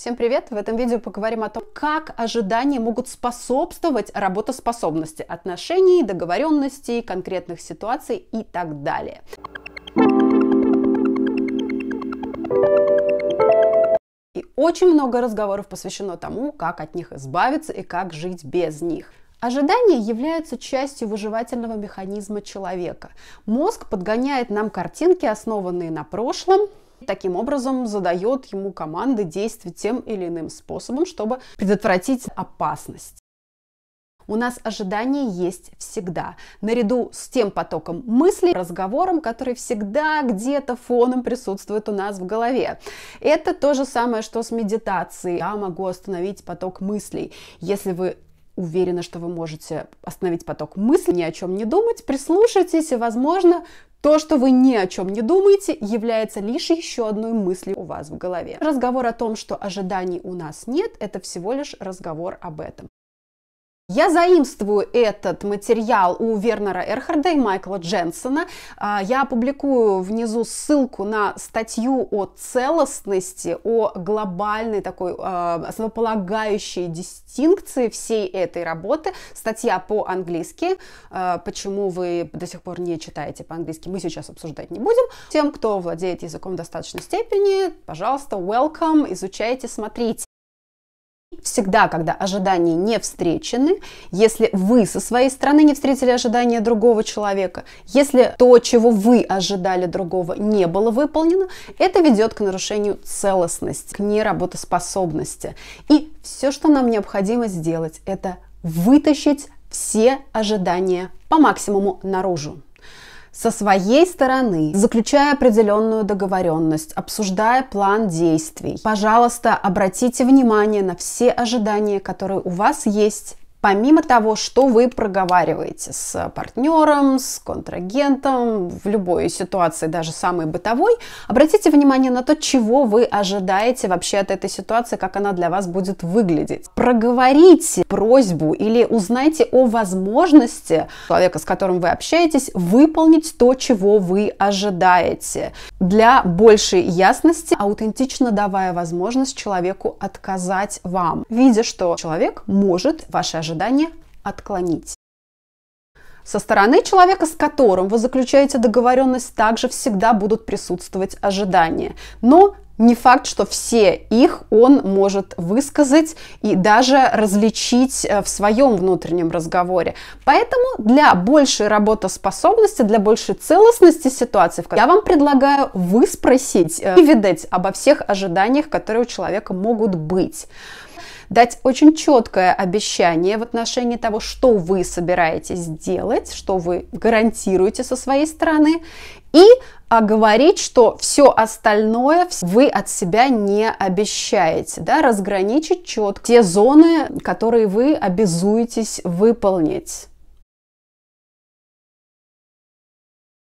Всем привет! В этом видео поговорим о том, как ожидания могут способствовать работоспособности отношений, договоренностей, конкретных ситуаций и так далее. И очень много разговоров посвящено тому, как от них избавиться и как жить без них. Ожидания являются частью выживательного механизма человека. Мозг подгоняет нам картинки, основанные на прошлом, Таким образом, задает ему команды действовать тем или иным способом, чтобы предотвратить опасность. У нас ожидания есть всегда, наряду с тем потоком мыслей, разговором, который всегда где-то фоном присутствует у нас в голове. Это то же самое, что с медитацией. Я могу остановить поток мыслей. Если вы Уверена, что вы можете остановить поток мыслей, ни о чем не думать, прислушайтесь, и, возможно, то, что вы ни о чем не думаете, является лишь еще одной мыслью у вас в голове. Разговор о том, что ожиданий у нас нет, это всего лишь разговор об этом. Я заимствую этот материал у Вернера Эрхарда и Майкла Дженсона. А, я опубликую внизу ссылку на статью о целостности, о глобальной такой а, основополагающей дистинкции всей этой работы. Статья по-английски. А, почему вы до сих пор не читаете по-английски, мы сейчас обсуждать не будем. Тем, кто владеет языком в достаточной степени, пожалуйста, welcome, изучайте, смотрите всегда, когда ожидания не встречены, если вы со своей стороны не встретили ожидания другого человека, если то, чего вы ожидали другого, не было выполнено, это ведет к нарушению целостности, к неработоспособности. И все, что нам необходимо сделать, это вытащить все ожидания по максимуму наружу со своей стороны, заключая определенную договоренность, обсуждая план действий. Пожалуйста, обратите внимание на все ожидания, которые у вас есть помимо того, что вы проговариваете с партнером, с контрагентом, в любой ситуации, даже самой бытовой, обратите внимание на то, чего вы ожидаете вообще от этой ситуации, как она для вас будет выглядеть. Проговорите просьбу или узнайте о возможности человека, с которым вы общаетесь, выполнить то, чего вы ожидаете. Для большей ясности, аутентично давая возможность человеку отказать вам, видя, что человек может ваши ожидания ожидания отклонить. Со стороны человека, с которым вы заключаете договоренность, также всегда будут присутствовать ожидания. Но не факт, что все их он может высказать и даже различить э, в своем внутреннем разговоре. Поэтому для большей работоспособности, для большей целостности ситуации, я вам предлагаю выспросить э, и видать обо всех ожиданиях, которые у человека могут быть дать очень четкое обещание в отношении того, что вы собираетесь делать, что вы гарантируете со своей стороны, и говорить, что все остальное вы от себя не обещаете, да, разграничить четко те зоны, которые вы обязуетесь выполнить.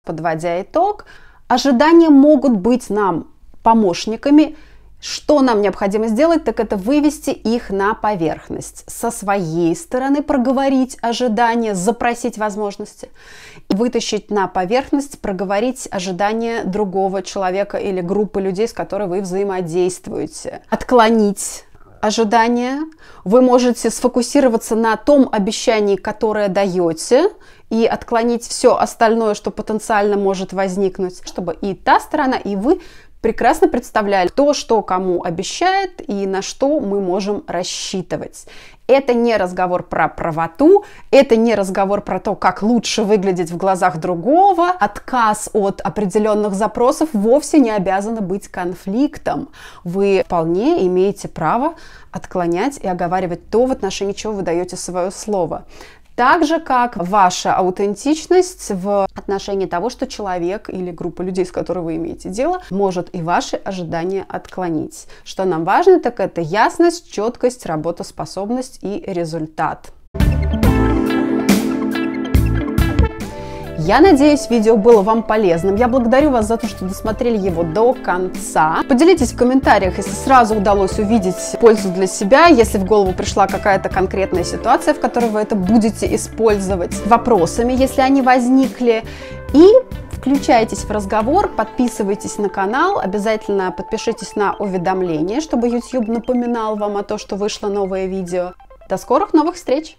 Подводя итог, ожидания могут быть нам помощниками – что нам необходимо сделать, так это вывести их на поверхность, со своей стороны проговорить ожидания, запросить возможности, и вытащить на поверхность, проговорить ожидания другого человека или группы людей, с которой вы взаимодействуете, отклонить ожидания, вы можете сфокусироваться на том обещании, которое даете, и отклонить все остальное, что потенциально может возникнуть, чтобы и та сторона, и вы прекрасно представляли, кто что кому обещает и на что мы можем рассчитывать. Это не разговор про правоту, это не разговор про то, как лучше выглядеть в глазах другого. Отказ от определенных запросов вовсе не обязан быть конфликтом. Вы вполне имеете право отклонять и оговаривать то, в отношении чего вы даете свое слово. Так же, как ваша аутентичность в отношении того, что человек или группа людей, с которой вы имеете дело, может и ваши ожидания отклонить. Что нам важно, так это ясность, четкость, работоспособность и результат. Я надеюсь, видео было вам полезным. Я благодарю вас за то, что досмотрели его до конца. Поделитесь в комментариях, если сразу удалось увидеть пользу для себя, если в голову пришла какая-то конкретная ситуация, в которой вы это будете использовать, вопросами, если они возникли. И включайтесь в разговор, подписывайтесь на канал, обязательно подпишитесь на уведомления, чтобы YouTube напоминал вам о том, что вышло новое видео. До скорых новых встреч!